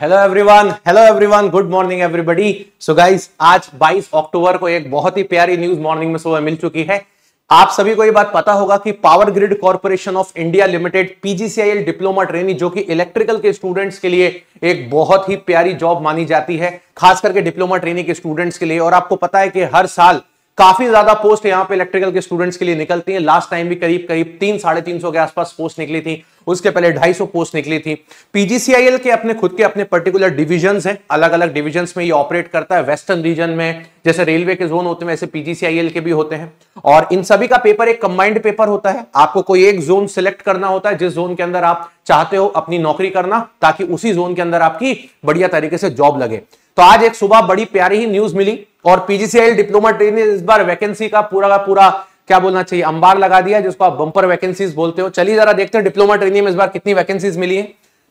hello everyone hello everyone good morning everybody so guys आज 22 अक्टूबर को एक बहुत ही प्यारी न्यूज मॉर्निंग में सुबह मिल चुकी है आप सभी को ये बात पता होगा कि power grid corporation of India limited PGCIL diploma training जो कि इलेक्ट्रिकल के स्टूडेंट्स के लिए एक बहुत ही प्यारी जॉब मानी जाती है खास करके डिप्लोमा ट्रेनिंग के स्टूडेंट्स के लिए और आपको पता है कि हर साल काफी ज्यादा पोस्ट यहाँ पे इलेक्ट्रिकल के स्टूडेंट्स के लिए निकलती है लास्ट टाइम भी करीब करीब तीन साढ़े तीन सौ के आसपास पोस्ट निकली थी उसके पहले ढाई सौ पोस्ट निकली थी पीजीसीआईएल के अपने खुद के अपने पर्टिकुलर डिविजन हैं अलग अलग डिविजन में ये ऑपरेट करता है वेस्टर्न रीजन में जैसे रेलवे के जोन होते हैं वैसे पीजीसीआईएल के भी होते हैं और इन सभी का पेपर एक कंबाइंड पेपर होता है आपको कोई एक जोन सिलेक्ट करना होता है जिस जोन के अंदर आप चाहते हो अपनी नौकरी करना ताकि उसी जोन के अंदर आपकी बढ़िया तरीके से जॉब लगे तो आज एक सुबह बड़ी प्यारी ही न्यूज मिली और पीजीसीएल डिप्लोमा ट्रेन इस बार वैकेंसी का पूरा का पूरा क्या बोलना चाहिए अंबार लगा दिया जिसको आप बंपर वैकेंसीज बोलते हो चलिए जरा देखते हैं डिप्लोमा ट्रेनिंग में इस बार कितनी वैकेंसीज मिली है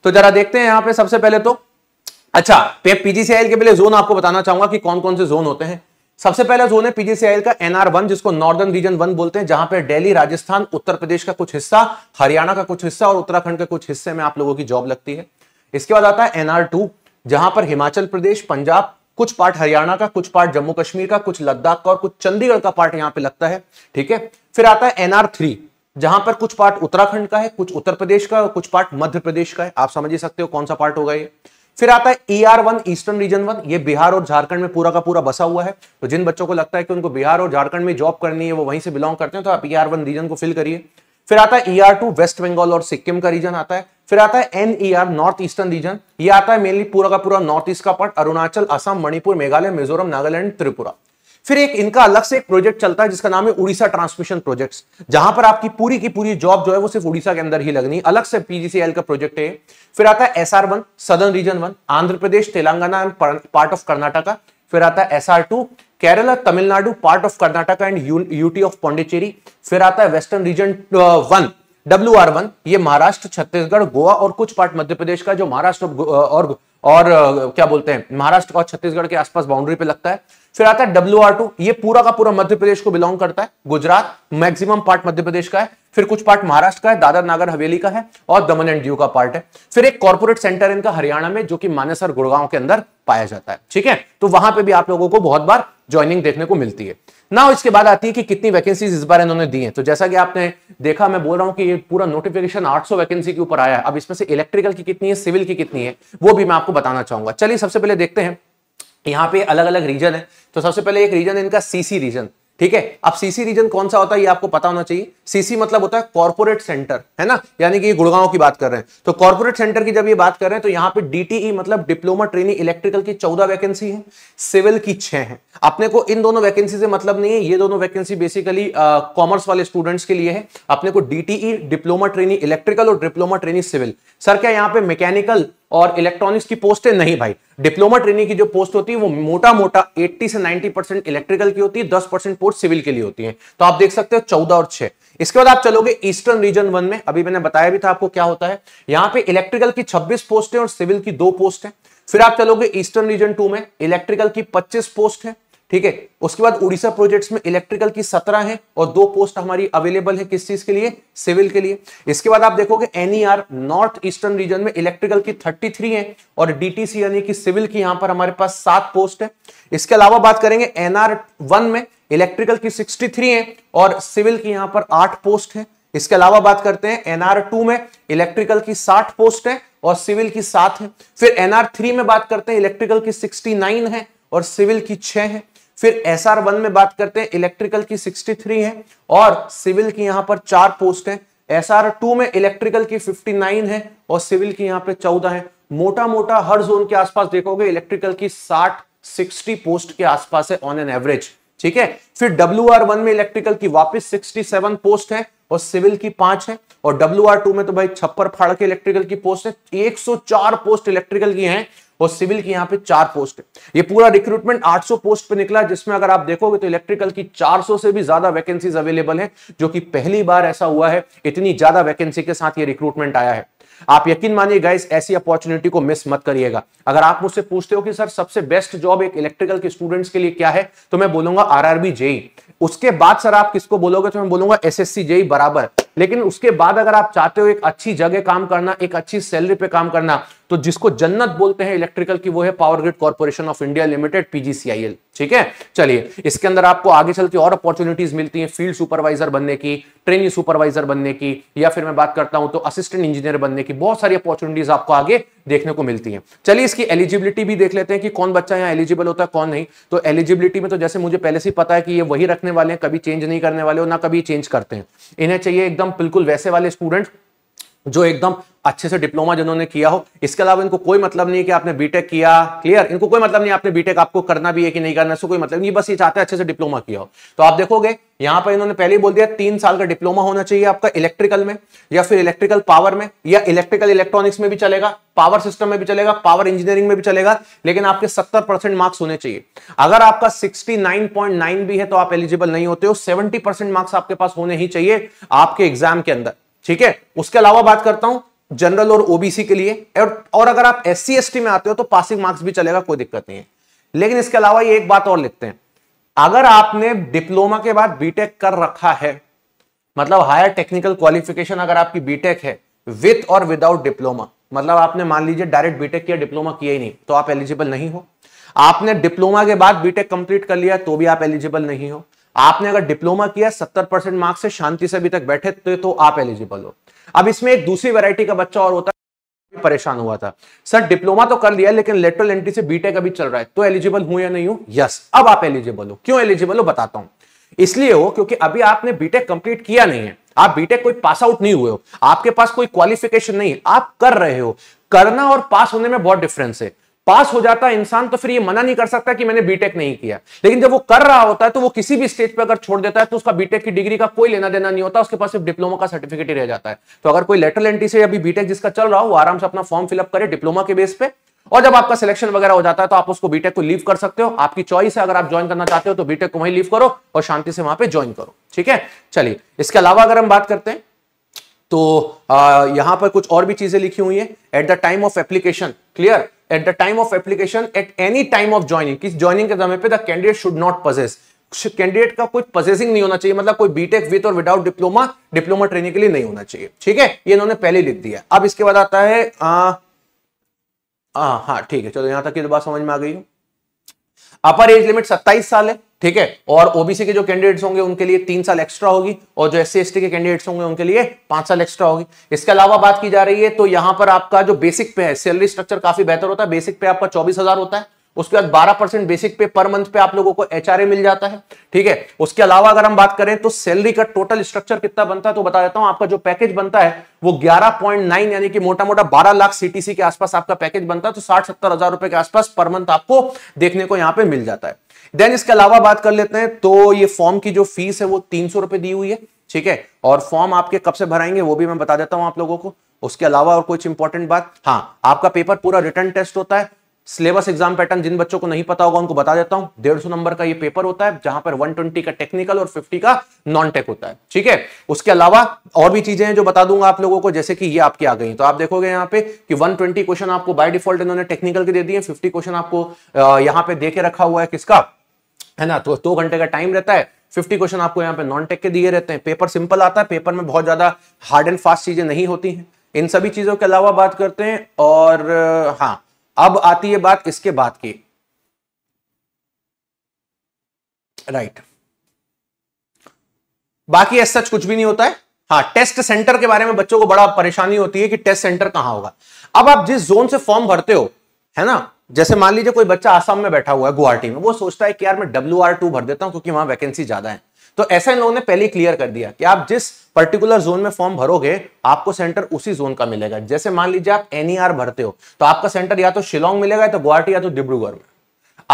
तो जरा देखते हैं यहाँ पे सबसे पहले तो अच्छा पीजीसीआईएल तो के पहले जोन आपको बताना चाहूंगा कि कौन कौन से जोन होते हैं सबसे पहला जोन है पीजीसीआईएल का एनआर वन जिसको नॉर्दर्न रीजन वन बोलते हैं जहां पे डेली राजस्थान उत्तर प्रदेश का कुछ हिस्सा हरियाणा का कुछ हिस्सा और उत्तराखंड के कुछ हिस्से में आप लोगों की जॉब लगती है इसके बाद आता है एनआर टू जहां पर हिमाचल प्रदेश पंजाब कुछ पार्ट हरियाणा का कुछ पार्ट जम्मू कश्मीर का कुछ लद्दाख का और कुछ चंडीगढ़ का पार्ट यहाँ पे लगता है ठीक है फिर आता है एनआर थ्री जहां पर कुछ पार्ट उत्तराखंड का है कुछ उत्तर प्रदेश का और कुछ पार्ट मध्य प्रदेश का है आप समझ ही सकते हो कौन सा पार्ट होगा ये फिर आता है E R one eastern region one ये बिहार और झारखंड में पूरा का पूरा बसा हुआ है तो जिन बच्चों को लगता है कि उनको बिहार और झारखंड में जॉब करनी है वो वहीं से बिलोंग करते हैं तो आप ई आर वन रीजन को फिल करिए फिर आता है E R two West Bengal और सिक्किम का रीजन आता है फिर आता है N E R north eastern region ये आता है मेनली पूरा का पूरा नॉर्थ ईस्ट का पार्ट अरुणाचल असम मणिपुर मेघालय मिजोरम नागालैंड त्रिपुरा फिर एक इनका अलग से एक प्रोजेक्ट चलता है जिसका नाम है उड़ीसा ट्रांसमिशन प्रोजेक्ट्स जहां पर आपकी पूरी की पूरी जॉब जो है वो सिर्फ उड़ीसा के अंदर ही लगनी अलग से पीजीसीएल का प्रोजेक्ट है फिर आता है SR one southern region one Andhra Pradesh Telangana and part of Karnataka फिर आता है SR two Kerala Tamil Nadu part of Karnataka and UT of Pondicherry फिर आता है western region one W R one ये महाराष्ट्र छत्तीसगढ़ गोवा और कुछ पार्ट मध्य प्रदेश का जो महाराष्ट्र और और क्या बोलते हैं महाराष्ट्र और छत्तीसगढ़ के आसपास बाउंड्री पे लगता है फिर आता है डब्ल्यू आर टू ये पूरा का पूरा मध्य प्रदेश को बिलोंग करता है गुजरात मैक्सिमम पार्ट मध्य प्रदेश का है फिर कुछ पार्ट महाराष्ट्र का है दादर नागर हवेली का है और दमन एंड दीव का पार्ट है फिर एक कॉर्पोरेट सेंटर इनका हरियाणा में जो कि मानेसर गुड़गांव के अंदर पाया जाता है ठीक है तो वहां पे भी आप लोगों को बहुत बार ज्वाइनिंग देखने को मिलती है ना इसके बाद आती है कि कितनी वैकेंसीज इस बार इन्होंने दी हैं तो जैसा कि आपने देखा मैं बोल रहा हूं कि ये पूरा नोटिफिकेशन 800 वैकेंसी के ऊपर आया है अब इसमें से इलेक्ट्रिकल की कितनी है सिविल की कितनी है वो भी मैं आपको बताना चाहूंगा चलिए सबसे पहले देखते हैं यहाँ पे अलग अलग रीजन है तो सबसे पहले एक रीजन है इनका सीसी रीजन ठीक है अब सीसी रीजन कौन सा होता है ये आपको पता होना चाहिए सीसी मतलब होता है कॉर्पोरेट सेंटर है ना यानी कि ये गुड़गांव की बात कर रहे हैं तो कॉर्पोरेट सेंटर की जब ये बात कर रहे हैं तो यहाँ पे डीटीई e मतलब डिप्लोमा ट्रेनिंग इलेक्ट्रिकल की चौदह वैकेंसी है सिविल की छह है अपने को इन दोनों वैकेंसी से मतलब नहीं है ये दोनों वैकेंसी बेसिकली कॉमर्स वाले स्टूडेंट्स के लिए है अपने को डीटीई डिप्लोमा ट्रेनिंग इलेक्ट्रिकल और डिप्लोमा ट्रेनिंग सिविल सर क्या यहाँ पे मैकेनिकल और इलेक्ट्रॉनिक्स की पोस्ट है नहीं भाई डिप्लोमा ट्रेनिंग की जो पोस्ट होती है वो मोटा मोटा 80 से 90 परसेंट इलेक्ट्रिकल की होती है 10 परसेंट पोस्ट सिविल के लिए होती है तो आप देख सकते हो 14 और 6 इसके बाद आप चलोगे ईस्टर्न रीजन वन में अभी मैंने बताया भी था आपको क्या होता है यहाँ पे इलेक्ट्रिकल की 26 पोस्ट है और सिविल की दो पोस्ट है फिर आप चलोगे ईस्टर्न रीजन टू में इलेक्ट्रिकल की 25 पोस्ट है ठीक है उसके बाद उड़ीसा प्रोजेक्ट्स में इलेक्ट्रिकल की 17 है और दो पोस्ट हमारी अवेलेबल है किस चीज के लिए सिविल के लिए इसके बाद आप देखोगे एनईआर नॉर्थ ईस्टर्न रीजन में इलेक्ट्रिकल की थर्टी है और डीटीसी यानी कि सिविल की यहां पर हमारे पास सात पोस्ट है इसके अलावा बात करेंगे एनआर वन में इलेक्ट्रिकल की 63 थ्री है और सिविल की यहां पर आठ पोस्ट है इसके अलावा बात करते हैं एनआर टू में इलेक्ट्रिकल की 60 पोस्ट है और सिविल की सात है फिर एनआर थ्री में बात करते हैं इलेक्ट्रिकल की 69 है और सिविल की छह है फिर एस आर वन में बात करते हैं इलेक्ट्रिकल की 63 है और सिविल की यहां पर चार पोस्ट है एस आर टू में इलेक्ट्रिकल की 59 है और सिविल की यहां पर चौदह है मोटा मोटा हर जोन के आसपास देखोगे इलेक्ट्रिकल की साठ सिक्सटी पोस्ट के आसपास है ऑन एन एवरेज ठीक है फिर डब्ल्यू आर वन में इलेक्ट्रिकल की वापस 67 पोस्ट है और सिविल की पांच है और डब्ल्यू आर टू में तो भाई छप्पर फाड़ के इलेक्ट्रिकल की पोस्ट है 104 पोस्ट इलेक्ट्रिकल की हैं और सिविल की यहाँ पे चार पोस्ट है ये पूरा रिक्रूटमेंट 800 पोस्ट पे निकला जिसमें अगर आप देखोगे तो इलेक्ट्रिकल की 400 से भी ज्यादा वैकेंसीज अवेलेबल है जो कि पहली बार ऐसा हुआ है इतनी ज्यादा वैकेंसी के साथ ये रिक्रूटमेंट आया है आप यकीन मानिए गाइस ऐसी अपॉर्चुनिटी को मिस मत करिएगा अगर आप मुझसे पूछते हो कि सर सबसे बेस्ट जॉब एक इलेक्ट्रिकल के स्टूडेंट्स के लिए क्या है तो मैं बोलूंगा आर आरबी जेई उसके बाद सर आप किसको बोलोगे तो मैं बोलूंगा एस सी जेई बराबर लेकिन उसके बाद अगर आप चाहते हो एक अच्छी जगह काम करना एक अच्छी सैलरी पे काम करना तो जिसको जन्नत बोलते हैं इलेक्ट्रिकल की वो है power grid corporation of India limited PGCIL ठीक है चलिए इसके अंदर आपको आगे चल के और अपॉर्चुनिटीज मिलती हैं फील्ड सुपरवाइजर बनने की ट्रेनिंग सुपरवाइजर बनने की या फिर मैं बात करता हूं तो असिस्टेंट इंजीनियर बनने की बहुत सारी अपॉर्चुनिटीज आपको आगे देखने को मिलती है चलिए इसकी एलिजिबिलिटी भी देख लेते हैं कि कौन बच्चा यहाँ एलिजिबल होता है कौन नहीं तो एलिजिबिलिटी में तो जैसे मुझे पहले से पता है कि ये वही रखने वाले हैं कभी चेंज नहीं करने वाले और ना कभी चेंज करते हैं इन्हें चाहिए एकदम बिल्कुल वैसे वाले स्टूडेंट जो एकदम अच्छे से डिप्लोमा जिन्होंने किया हो इसके अलावा इनको कोई मतलब नहीं कि आपने बीटेक किया क्लियर इनको कोई मतलब नहीं आपने बीटेक आपको करना भी है कि नहीं करना इसको कोई मतलब नहीं बस ये चाहते हैं अच्छे से डिप्लोमा किया हो तो आप देखोगे यहां पर इन्होंने पहले ही बोल दिया तीन साल का डिप्लोमा होना चाहिए आपका इलेक्ट्रिकल में या फिर इलेक्ट्रिकल पावर में या इलेक्ट्रिकल इलेक्ट्रॉनिक्स में भी चलेगा पावर सिस्टम में भी चलेगा पावर इंजीनियरिंग में भी चलेगा लेकिन आपके सत्तर परसेंट मार्क्स होने चाहिए अगर आपका सिक्सटी नाइन पॉइंट नाइन भी है तो आप एलिजिबल नहीं होते हो सेवेंटी परसेंट मार्क्स आपके पास होने ही चाहिए आपके एग्जाम के अंदर ठीक है उसके अलावा बात करता हूं जनरल और ओबीसी के लिए और, और अगर आप एस सी में आते हो तो पासिंग मार्क्स भी चलेगा कोई दिक्कत नहीं है लेकिन इसके अलावा ये एक बात और लिखते हैं अगर आपने डिप्लोमा के बाद बीटेक कर रखा है मतलब हायर टेक्निकल क्वालिफिकेशन अगर आपकी बीटेक है विथ और विदाउट डिप्लोमा मतलब आपने मान लीजिए डायरेक्ट बीटेक किया डिप्लोमा किया ही नहीं तो आप एलिजिबल नहीं हो आपने डिप्लोमा के बाद बीटेक कंप्लीट कर लिया तो भी आप एलिजिबल नहीं हो आपने अगर डिप्लोमा किया सत्तर परसेंट मार्क्स से शांति से अभी तक बैठे तो, तो आप एलिजिबल हो अब इसमें एक दूसरी वैरायटी का बच्चा और होता है परेशान हुआ था सर डिप्लोमा तो कर लिया लेकिन लेटरल एंट्री से बीटेक अभी चल रहा है तो एलिजिबल हूं या नहीं हूं यस अब आप एलिजिबल हो क्यों एलिजिबल हो बताता हूं इसलिए हो क्योंकि अभी आपने बीटेक कंप्लीट किया नहीं है आप बीटेक कोई पास आउट नहीं हुए हो आपके पास कोई क्वालिफिकेशन नहीं है आप कर रहे हो करना और पास होने में बहुत डिफरेंस है पास हो जाता है इंसान तो फिर ये मना नहीं कर सकता कि मैंने बीटेक नहीं किया लेकिन जब वो कर रहा होता है तो वो किसी भी स्टेज पर अगर छोड़ देता है तो उसका बीटेक की डिग्री का कोई लेना देना नहीं होता उसके पास सिर्फ डिप्लोमा का सर्टिफिकेट ही रह जाता है तो अगर कोई लेटर एंट्री से अभी बीटेक जिसका चल रहा हो आराम से अपना फॉर्म फिलअप करे डिप्लोमा के बेस पे और जब आपका सिलेक्शन वगैरह हो जाता है तो आप उसको बीटेक को लीव कर सकते हो आपकी चॉइस है अगर आप ज्वाइन करना चाहते हो तो बीटेक को वहीं लीव करो और शांति से वहां पे ज्वाइन करो ठीक है चलिए इसके अलावा अगर हम बात करते हैं तो आ, यहां पर कुछ और भी चीजें लिखी हुई है at the time of application clear at the time of application at any time of joining किस ज्वाइनिंग के समय पे the candidate should not possess candidate का कोई पजेसिंग नहीं होना चाहिए मतलब कोई बीटेक विथ और विदाउट डिप्लोमा डिप्लोमा ट्रेनिंग के लिए नहीं होना चाहिए ठीक है ये इन्होंने पहले लिख दिया अब इसके बाद आता है आ, आ, हाँ ठीक है चलो यहां तक की तो बात समझ में आ गई अपर एज लिमिट सत्ताईस साल है ठीक है और ओबीसी के जो कैंडिडेट्स होंगे उनके लिए तीन साल एक्स्ट्रा होगी और जो एस सी के कैंडिडेट्स होंगे उनके लिए पांच साल एक्स्ट्रा होगी इसके अलावा बात की जा रही है तो यहां पर आपका जो बेसिक पे है सैलरी स्ट्रक्चर काफी बेहतर होता है बेसिक पे आपका चौबीस हजार होता है उसके बाद 12 परसेंट बेसिक पे पर मंथ पे आप लोगों को एचआरए मिल जाता है ठीक है उसके अलावा अगर हम बात करें तो सैलरी का टोटल स्ट्रक्चर कितना बनता है तो बता देता हूं आपका जो पैकेज बनता है वो 11.9 यानी कि मोटा मोटा 12 लाख सीटीसी के आसपास आपका पैकेज बनता है तो साठ सत्तर हजार रुपए के आसपास पर मंथ आपको देखने को यहां पे मिल जाता है देन इसके अलावा बात कर लेते हैं तो ये फॉर्म की जो फीस है वो तीन रुपए दी हुई है ठीक है और फॉर्म आपके कब से भराएंगे वो भी मैं बता देता हूं आप लोगों को उसके अलावा और कुछ इंपॉर्टेंट बात हाँ आपका पेपर पूरा रिटर्न टेस्ट होता है सिलेबस एग्जाम पैटर्न जिन बच्चों को नहीं पता होगा उनको बता देता हूं डेढ़ सौ नंबर का ये पेपर होता है जहां पर 120 का टेक्निकल और 50 का नॉन टेक होता है ठीक है उसके अलावा और भी चीजें हैं जो बता दूंगा आप लोगों को जैसे कि ये आपकी आ गई तो आप देखोगे यहाँ पे कि 120 क्वेश्चन आपको बाय डिफॉल्ट इन्होंने टेक्निकल के दे दिए फिफ्टी क्वेश्चन आपको यहाँ पे देके रखा हुआ है किसका है ना तो दो घंटे का टाइम रहता है 50 क्वेश्चन आपको यहाँ पे नॉन टेक के दिए रहते हैं पेपर सिंपल आता है पेपर में बहुत ज्यादा हार्ड एंड फास्ट चीजें नहीं होती हैं इन सभी चीजों के अलावा बात करते हैं और हाँ अब आती है बात इसके बाद की राइट बाकी ऐसा सच कुछ भी नहीं होता है हाँ टेस्ट सेंटर के बारे में बच्चों को बड़ा परेशानी होती है कि टेस्ट सेंटर कहां होगा अब आप जिस जोन से फॉर्म भरते हो है ना जैसे मान लीजिए कोई बच्चा आसाम में बैठा हुआ है गुवाहाटी में वो सोचता है कि यार मैं डब्ल्यू आर टू भर देता हूं क्योंकि वहां वैकेंसी ज्यादा है तो ऐसा इन लोगों ने पहले क्लियर कर दिया कि आप जिस पर्टिकुलर जोन में फॉर्म भरोगे आपको सेंटर उसी जोन का मिलेगा जैसे मान लीजिए आप एनईआर e भरते हो तो आपका सेंटर या तो शिलोंग मिलेगा या तो गुवाहाटी या तो डिब्रूगढ़ में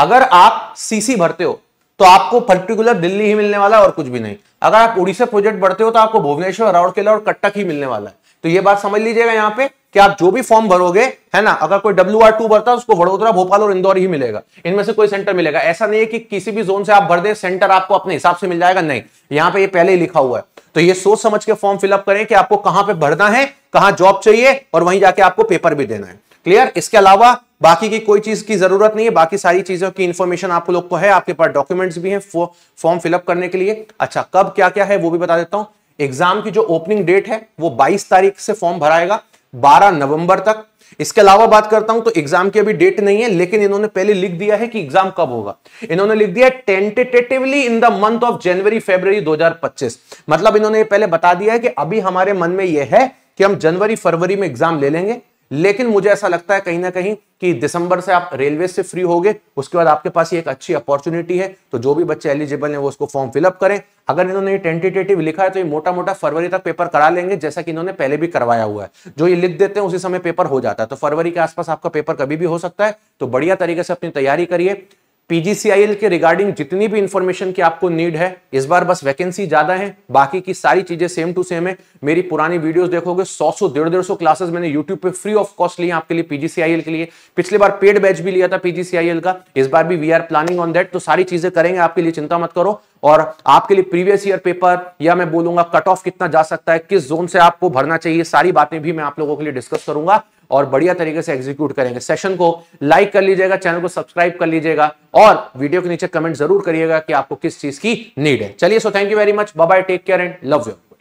अगर आप सीसी भरते हो तो आपको पर्टिकुलर दिल्ली ही मिलने वाला है और कुछ भी नहीं अगर आप उड़ीसा प्रोजेक्ट बढ़ते हो तो आपको भुवनेश्वर राउरकेला और कटक ही मिलने वाला है तो ये बात समझ लीजिएगा यहाँ पे कि आप जो भी फॉर्म भरोगे है ना अगर कोई डब्ल्यू आर टू भरता है उसको वडोदरा भोपाल और इंदौर ही मिलेगा इनमें से कोई सेंटर मिलेगा ऐसा नहीं है कि किसी भी जोन से आप भर दे सेंटर आपको अपने हिसाब से मिल जाएगा नहीं यहां पे ये पहले ही लिखा हुआ है तो ये सोच समझ के फॉर्म फिलअप करें कि आपको कहां पर भरना है कहां जॉब चाहिए और वहीं जाके आपको पेपर भी देना है क्लियर इसके अलावा बाकी की कोई चीज की जरूरत नहीं है बाकी सारी चीजों की इंफॉर्मेशन आप लोग को है आपके पास डॉक्यूमेंट्स भी हैं फॉर्म फिलअप करने के लिए अच्छा कब क्या क्या है वो भी बता देता हूं एग्जाम की जो ओपनिंग डेट है वो 22 तारीख से फॉर्म भराएगा 12 नवंबर तक इसके अलावा बात करता हूं तो एग्जाम की अभी डेट नहीं है लेकिन इन्होंने पहले लिख दिया है कि एग्जाम कब होगा इन्होंने लिख दिया tentatively in the month of January February 2025 मतलब इन्होंने पहले बता दिया है कि अभी हमारे मन में यह है कि हम जनवरी फरवरी में एग्जाम ले लेंगे लेकिन मुझे ऐसा लगता है कहीं ना कहीं कि दिसंबर से आप रेलवे से फ्री होगे उसके बाद आपके पास ये एक अच्छी अपॉर्चुनिटी है तो जो भी बच्चे एलिजिबल हैं वो उसको फॉर्म फिलअप करें अगर इन्होंने ये टेंटेटिव लिखा है तो ये मोटा मोटा फरवरी तक पेपर करा लेंगे जैसा कि इन्होंने पहले भी करवाया हुआ है जो ये लिख देते हैं उसी समय पेपर हो जाता है तो फरवरी के आसपास आपका पेपर कभी भी हो सकता है तो बढ़िया तरीके से अपनी तैयारी करिए पीजीसीआईएल के रिगार्डिंग जितनी भी इंफॉर्मेशन की आपको नीड है इस बार बस वैकेंसी ज्यादा है बाकी की सारी चीजें सेम टू सेम है मेरी पुरानी वीडियोस देखोगे 100 सौ डेढ़ डेढ़ सौ क्लासेस मैंने यूट्यूब पे फ्री ऑफ कॉस्ट लिए आपके लिए पीजीसीआईएल के लिए पिछले बार पेड बैच भी लिया था पीजीसीआईएल का इस बार भी we are planning on that तो सारी चीजें करेंगे आपके लिए चिंता मत करो और आपके लिए प्रीवियस ईयर पेपर या मैं बोलूंगा कट ऑफ कितना जा सकता है किस जोन से आपको भरना चाहिए सारी बातें भी मैं आप लोगों के लिए डिस्कस करूंगा और बढ़िया तरीके से एग्जीक्यूट करेंगे सेशन को लाइक कर लीजिएगा चैनल को सब्सक्राइब कर लीजिएगा और वीडियो के नीचे कमेंट जरूर करिएगा कि आपको किस चीज की नीड है चलिए so thank you very much bye take care and love you